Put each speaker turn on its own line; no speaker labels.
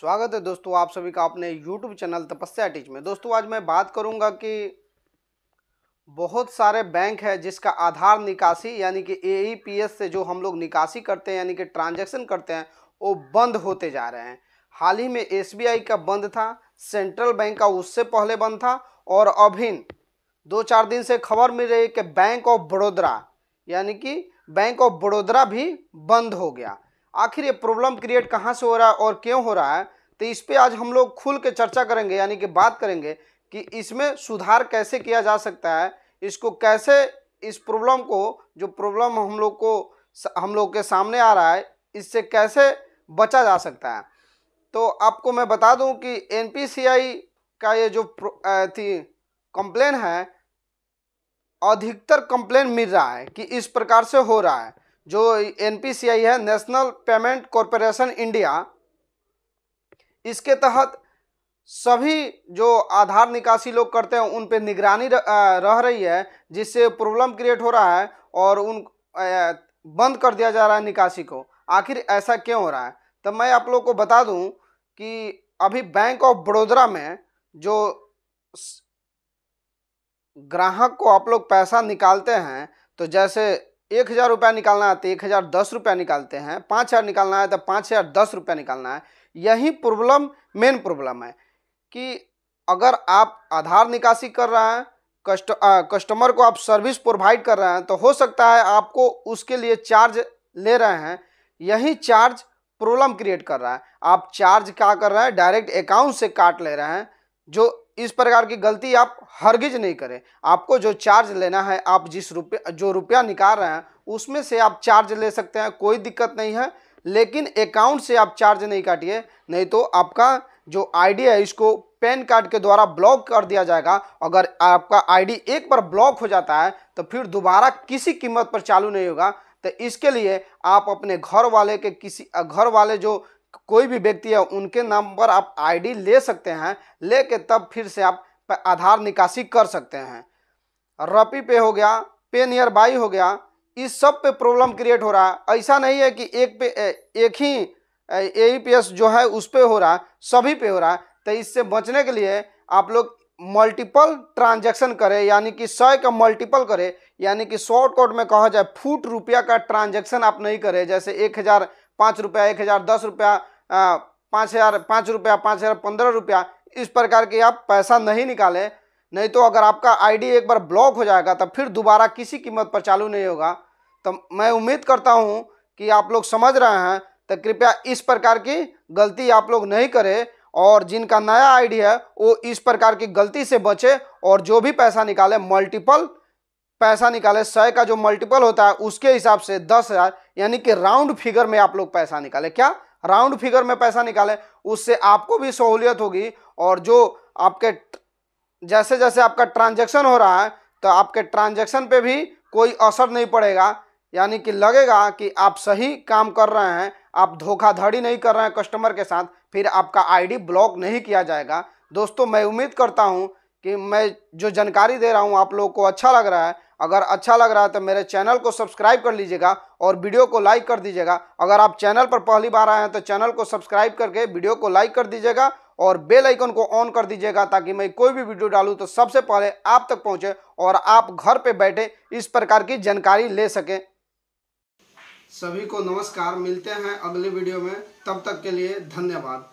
स्वागत है दोस्तों आप सभी का अपने YouTube चैनल तपस्या टीच में दोस्तों आज मैं बात करूंगा कि बहुत सारे बैंक है जिसका आधार निकासी यानी कि ए e से जो हम लोग निकासी करते हैं यानी कि ट्रांजैक्शन करते हैं वो बंद होते जा रहे हैं हाल ही में एस का बंद था सेंट्रल बैंक का उससे पहले बंद था और अभी दो चार दिन से खबर मिल रही है कि बैंक ऑफ बड़ोदरा यानी कि बैंक ऑफ बड़ोदरा भी बंद हो गया आखिर ये प्रॉब्लम क्रिएट कहाँ से हो रहा है और क्यों हो रहा है तो इस पर आज हम लोग खुल के चर्चा करेंगे यानी कि बात करेंगे कि इसमें सुधार कैसे किया जा सकता है इसको कैसे इस प्रॉब्लम को जो प्रॉब्लम हम लोग को हम लोग के सामने आ रहा है इससे कैसे बचा जा सकता है तो आपको मैं बता दूं कि एन का ये जो थी कंप्लेन है अधिकतर कंप्लेन मिल रहा है कि इस प्रकार से हो रहा है जो एन है नेशनल पेमेंट कॉरपोरेशन इंडिया इसके तहत सभी जो आधार निकासी लोग करते हैं उन पे निगरानी रह रही है जिससे प्रॉब्लम क्रिएट हो रहा है और उन बंद कर दिया जा रहा है निकासी को आखिर ऐसा क्यों हो रहा है तो मैं आप लोग को बता दूं कि अभी बैंक ऑफ बड़ोदरा में जो ग्राहक को आप लोग पैसा निकालते हैं तो जैसे एक हज़ार रुपया निकालना है तो एक हज़ार दस रुपया निकालते हैं पाँच हज़ार निकालना है तो पाँच हज़ार दस रुपया निकालना है यही प्रॉब्लम मेन प्रॉब्लम है कि अगर आप आधार निकासी कर रहे हैं कस्ट आ, कस्टमर को आप सर्विस प्रोवाइड कर रहे हैं तो हो सकता है आपको उसके लिए चार्ज ले रहे हैं यही चार्ज प्रॉब्लम क्रिएट कर रहा है आप चार्ज क्या कर रहे हैं डायरेक्ट अकाउंट से काट ले रहे हैं जो इस प्रकार की गलती आप हरगिज नहीं करें आपको जो चार्ज लेना है आप जिस रुपये जो रुपया निकाल रहे हैं उसमें से आप चार्ज ले सकते हैं कोई दिक्कत नहीं है लेकिन अकाउंट से आप चार्ज नहीं काटिए नहीं तो आपका जो आईडी है इसको पैन कार्ड के द्वारा ब्लॉक कर दिया जाएगा अगर आपका आईडी एक बार ब्लॉक हो जाता है तो फिर दोबारा किसी कीमत पर चालू नहीं होगा तो इसके लिए आप अपने घर वाले के किसी घर वाले जो कोई भी व्यक्ति है उनके नाम पर आप आईडी ले सकते हैं लेके तब फिर से आप आधार निकासी कर सकते हैं रपी पे हो गया पे नियर बाई हो गया इस सब पे प्रॉब्लम क्रिएट हो रहा है ऐसा नहीं है कि एक पे एक ही ए पी एस e जो है उस पर हो रहा है सभी पे हो रहा है तो इससे बचने के लिए आप लोग मल्टीपल ट्रांजैक्शन करें यानी कि सौ का मल्टीपल करें यानी कि शॉर्टकट में कहा जाए फुट रुपया का ट्रांजैक्शन आप नहीं करें जैसे एक हज़ार पाँच रुपया एक हज़ार दस रुपया पाँच हज़ार पाँच रुपया पाँच हज़ार पंद्रह रुपया इस प्रकार के आप पैसा नहीं निकालें नहीं तो अगर आपका आईडी एक बार ब्लॉक हो जाएगा तो फिर दोबारा किसी कीमत पर चालू नहीं होगा तो मैं उम्मीद करता हूँ कि आप लोग समझ रहे हैं तो कृपया इस प्रकार की गलती आप लोग नहीं करें और जिनका नया आईडी है वो इस प्रकार की गलती से बचे और जो भी पैसा निकाले मल्टीपल पैसा निकाले सय का जो मल्टीपल होता है उसके हिसाब से दस हज़ार यानी कि राउंड फिगर में आप लोग पैसा निकाले क्या राउंड फिगर में पैसा निकालें उससे आपको भी सहूलियत होगी और जो आपके जैसे जैसे आपका ट्रांजैक्शन हो रहा है तो आपके ट्रांजैक्शन पे भी कोई असर नहीं पड़ेगा यानी कि लगेगा कि आप सही काम कर रहे हैं आप धोखाधड़ी नहीं कर रहे हैं कस्टमर के साथ फिर आपका आईडी ब्लॉक नहीं किया जाएगा दोस्तों मैं उम्मीद करता हूँ कि मैं जो जानकारी दे रहा हूँ आप लोगों को अच्छा लग रहा है अगर अच्छा लग रहा है तो मेरे चैनल को सब्सक्राइब कर लीजिएगा और वीडियो को लाइक कर दीजिएगा अगर आप चैनल पर पहली बार आए हैं तो चैनल को सब्सक्राइब करके वीडियो को लाइक कर दीजिएगा और बेल आइकन को ऑन कर दीजिएगा ताकि मैं कोई भी वीडियो डालूँ तो सबसे पहले आप तक पहुँचे और आप घर पर बैठे इस प्रकार की जानकारी ले सकें सभी को नमस्कार मिलते हैं अगले वीडियो में तब तक के लिए धन्यवाद